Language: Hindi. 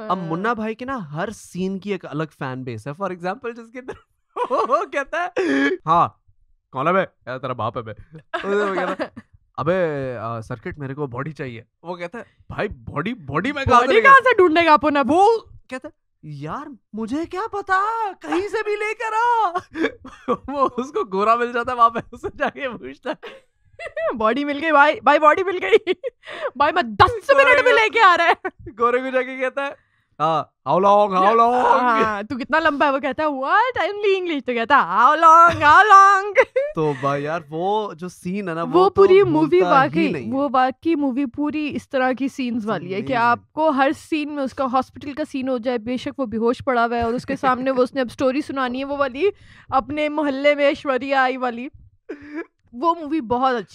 अब हाँ। मुन्ना भाई के ना हर सीन की एक अलग फैन बेस है फॉर एग्जाम्पल जिसके अंदर कहता है हाँ कौन है भाई तेरा बाप है भाई तो अबे सर्किट मेरे को बॉडी चाहिए वो कहता है भाई बॉडी बॉडी में बॉडी कहाँ से ढूंढेगा अपन अब वो कहता है यार मुझे क्या पता कहीं से भी लेकर आ वो उसको गोरा मिल जाता है वहां पे उससे जाके पूछता है बॉडी मिल गई भाई भाई बॉडी मिल गई भाई मैं दस मिनट में लेके आ रहा है गोरे को जाके कहता है हाँ long? How long? लॉन्ग तू कितना लंबा है वो कहता है what? आई एम English तो कहता है हाउ लॉन्ग हाउ लॉन्ग तो भाई यार वो जो सीन है ना वो, वो तो पूरी मूवी वाकई वो वाकई मूवी पूरी इस तरह की सीन्स वाली है कि आपको हर सीन में उसका हॉस्पिटल का सीन हो जाए बेशक वो बेहोश पड़ा हुआ है और उसके सामने वो उसने अब स्टोरी सुनानी है वो वाली अपने मोहल्ले में ऐश्वर्या आई वाली वो मूवी बहुत अच्छी